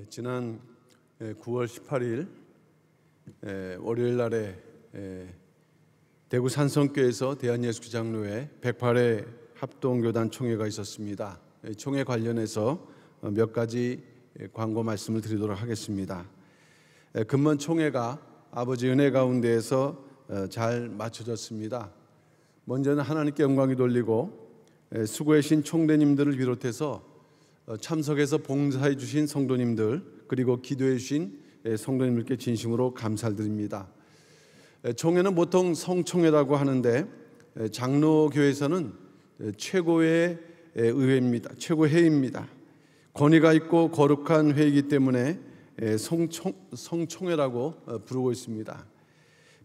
예, 지난 9월 예, 18일 예, 월요일 날에 대구 산성교에서 대한예수교 장로회 108회 합동교단 총회가 있었습니다. 총회 관련해서 어, 몇 가지 광고 말씀을 드리도록 하겠습니다. 금번 총회가 아버지 은혜 가운데에서 어, 잘 맞춰졌습니다. 먼저는 하나님께 영광이 돌리고 수고의 신 총대님들을 비롯해서 어, 참석해서 봉사해 주신 성도님들 그리고 기도해 주신 예, 성도님들께 진심으로 감사드립니다. 총회는 예, 보통 성총회라고 하는데 예, 장로교회에서는 최고의 의회입니다. 최고회입니다. 권위가 있고 거룩한 회이기 때문에 성총, 성총회라고 어, 부르고 있습니다.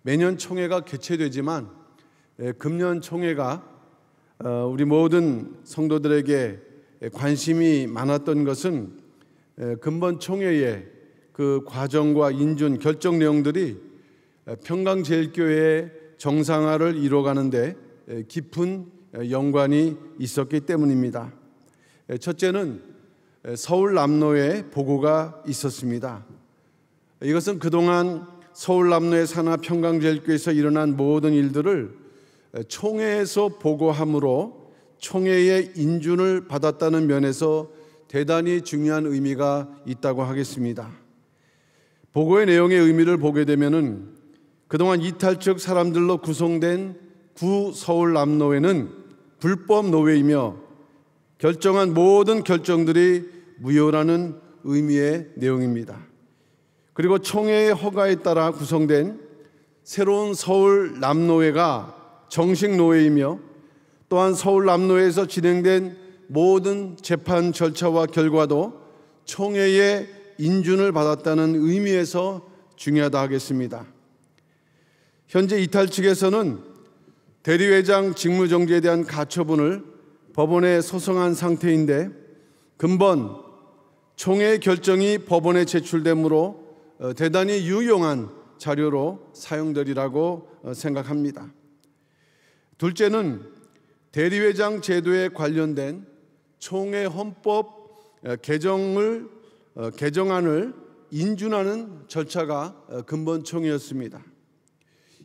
매년 총회가 개최되지만 금년 총회가 어, 우리 모든 성도들에게 관심이 많았던 것은 근본 총회의 그 과정과 인준 결정 내용들이 평강제일교회의 정상화를 이뤄가는데 깊은 연관이 있었기 때문입니다. 첫째는 서울 남로의 보고가 있었습니다. 이것은 그동안 서울 남로의 산하 평강제일교에서 일어난 모든 일들을 총회에서 보고함으로 총회의 인준을 받았다는 면에서 대단히 중요한 의미가 있다고 하겠습니다. 보고의 내용의 의미를 보게 되면은 그동안 이탈적 사람들로 구성된 구 서울 남노회는 불법 노회이며 결정한 모든 결정들이 무효라는 의미의 내용입니다. 그리고 총회의 허가에 따라 구성된 새로운 서울 남노회가 정식 노회이며 또한 서울 남로에서 진행된 모든 재판 절차와 결과도 총회의 인준을 받았다는 의미에서 중요하다 하겠습니다. 현재 이탈 측에서는 대리회장 직무정지에 대한 가처분을 법원에 소송한 상태인데 근본 총회 결정이 법원에 제출되므로 어, 대단히 유용한 자료로 사용되리라고 어, 생각합니다. 둘째는 대리회장 제도에 관련된 총회 헌법 어, 개정을 어, 개정안을 인준하는 절차가 어, 근본총이었습니다.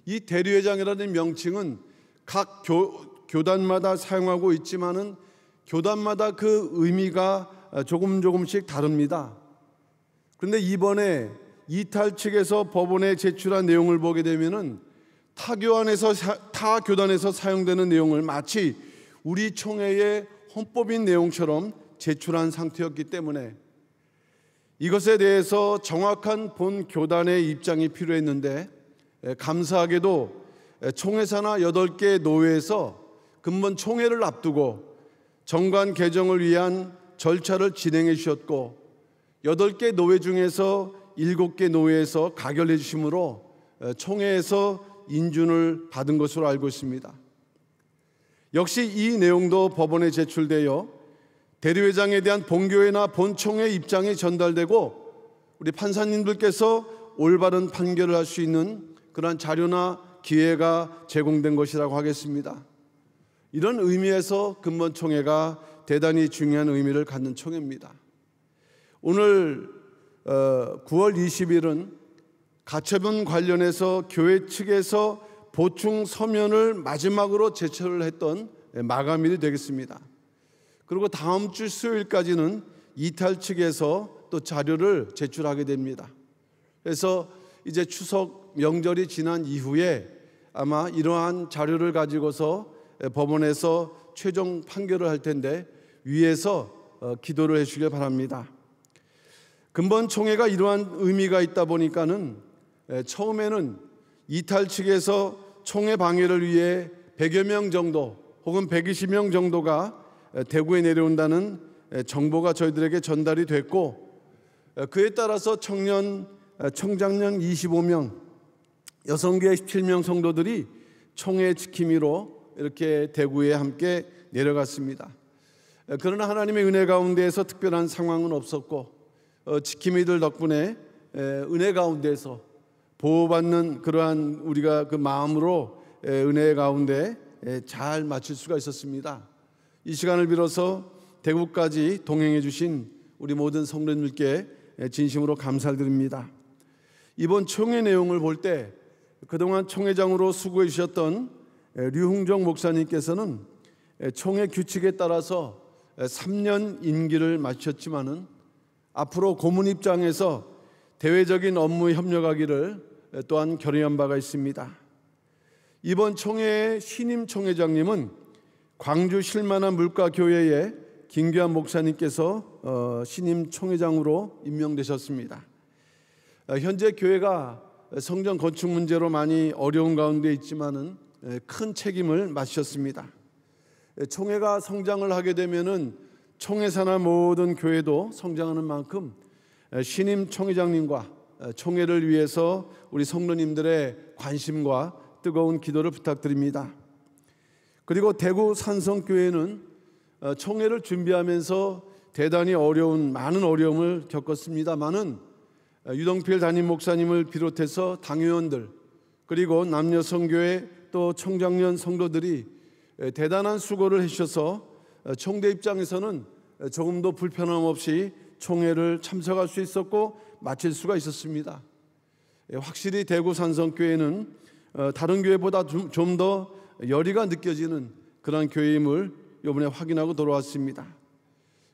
이 대리회장이라는 명칭은 각 교, 교단마다 사용하고 있지만은 교단마다 그 의미가 조금 조금씩 다릅니다. 그런데 이번에 이탈 측에서 법원에 제출한 내용을 보게 되면은 타교안에서 타 교단에서 사용되는 내용을 마치 우리 총회의 헌법인 내용처럼 제출한 상태였기 때문에 이것에 대해서 정확한 본 교단의 입장이 필요했는데 감사하게도 총회사나 여덟 개 노회에서 근본 총회를 앞두고 정관 개정을 위한 절차를 진행해 주셨고 여덟 개 노회 중에서 일곱 개 노회에서 가결해 주심으로 총회에서 인준을 받은 것으로 알고 있습니다. 역시 이 내용도 법원에 제출되어 대리회장에 대한 본교회나 본총의 입장이 전달되고 우리 판사님들께서 올바른 판결을 할 수 있는 그러한 자료나 기회가 제공된 것이라고 하겠습니다. 이런 의미에서 근본총회가 대단히 중요한 의미를 갖는 총회입니다. 오늘 9월 어, 20일은 가처분 관련해서 교회 측에서 보충 서면을 마지막으로 제출을 했던 마감일이 되겠습니다. 그리고 다음 주 수요일까지는 이탈 측에서 또 자료를 제출하게 됩니다. 그래서 이제 추석 명절이 지난 이후에 아마 이러한 자료를 가지고서 법원에서 최종 판결을 할 텐데 위에서 어, 기도를 해주길 바랍니다. 근본 총회가 이러한 의미가 있다 보니까는 예, 처음에는 이탈 측에서 총의 방해를 위해 100여 명 정도 혹은 120명 정도가 예, 대구에 내려온다는 예, 정보가 저희들에게 전달이 됐고 그에 따라서 청년 청장년 25명 여성계 17명 성도들이 총의 지킴이로 이렇게 대구에 함께 내려갔습니다. 그러나 하나님의 은혜 가운데에서 특별한 상황은 없었고 어, 지킴이들 덕분에 은혜 가운데서 보호받는 그러한 우리가 그 마음으로 은혜 의 가운데 잘 맞출 수가 있었습니다. 이 시간을 빌어서 대구까지 동행해 주신 우리 모든 성도님들께 진심으로 감사드립니다. 이번 총회 내용을 볼 때 그동안 총회장으로 수고해 주셨던 류홍정 목사님께서는 총회 규칙에 따라서 3년 임기를 마쳤지만은 앞으로 고문 입장에서 대외적인 업무 협력하기를 또한 결의한 바가 있습니다. 이번 총회의 신임 총회장님은 광주 실만한 물가교회의 김규환 목사님께서 어, 신임 총회장으로 임명되셨습니다. 어, 현재 교회가 성전 건축 문제로 많이 어려운 가운데 있지만은 큰 책임을 맡으셨습니다. 총회가 성장을 하게 되면은 총회사나 모든 교회도 성장하는 만큼 신임 총회장님과 어, 총회를 위해서 우리 성도님들의 관심과 뜨거운 기도를 부탁드립니다. 그리고 대구 산성교회는 어, 총회를 준비하면서 대단히 어려운 많은 어려움을 겪었습니다만은 어, 유동필 담임 목사님을 비롯해서 당회원들 그리고 남녀 성교회 또 청장년 성도들이 대단한 수고를 해주셔서 총대 입장에서는 조금도 불편함 없이 총회를 참석할 수 있었고 마칠 수가 있었습니다. 예, 확실히 대구 산성교회는 어, 다른 교회보다 좀 더 열의가 느껴지는 그런 교회임을 이번에 확인하고 돌아왔습니다.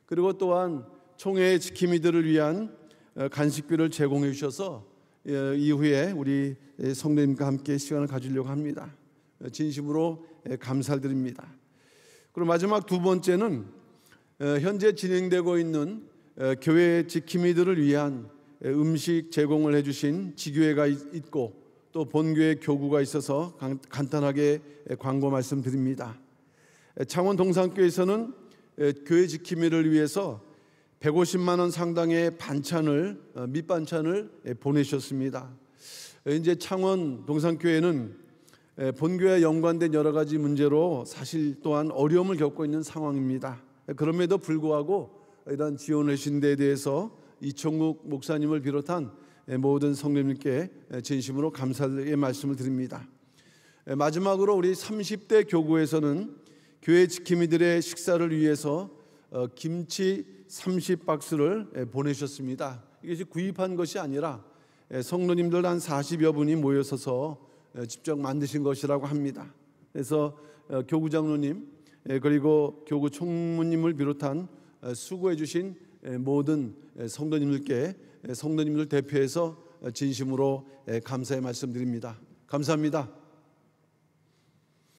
그리고 또한 총회의 지킴이들을 위한 어, 간식비를 제공해 주셔서 예, 이후에 우리 성도님과 함께 시간을 가지려고 합니다. 어, 진심으로 예, 감사드립니다. 그리고 마지막 두 번째는 현재 진행되고 있는 교회 지킴이들을 위한 예, 음식 제공을 해주신 지교회가 있고 또 본교회 교구가 있어서 간단하게 예, 광고 말씀드립니다. 예, 창원 동산교에서는 교회 지킴이를 위해서 150만 원 상당의 반찬을 어, 밑반찬을 보내셨습니다. 이제 창원 동산교회는 본교와 연관된 여러 가지 문제로 사실 또한 어려움을 겪고 있는 상황입니다. 그럼에도 불구하고 이런 지원을 신데 대해서 이청국 목사님을 비롯한 예, 모든 성령님께 예, 진심으로 감사의 말씀을 드립니다. 예, 마지막으로 우리 30대 교구에서는 교회 지킴이들의 식사를 위해서 어, 김치 30박스를 보내셨습니다. 이것이 구입한 것이 아니라 성도님들 한 40여 분이 모여서서 직접 만드신 것이라고 합니다. 그래서 어, 교구 장로님 그리고 교구 총무님을 비롯한 어, 수고해 주신 모든 성도님들께 성도님들 대표해서 어, 진심으로 감사의 말씀드립니다. 감사합니다.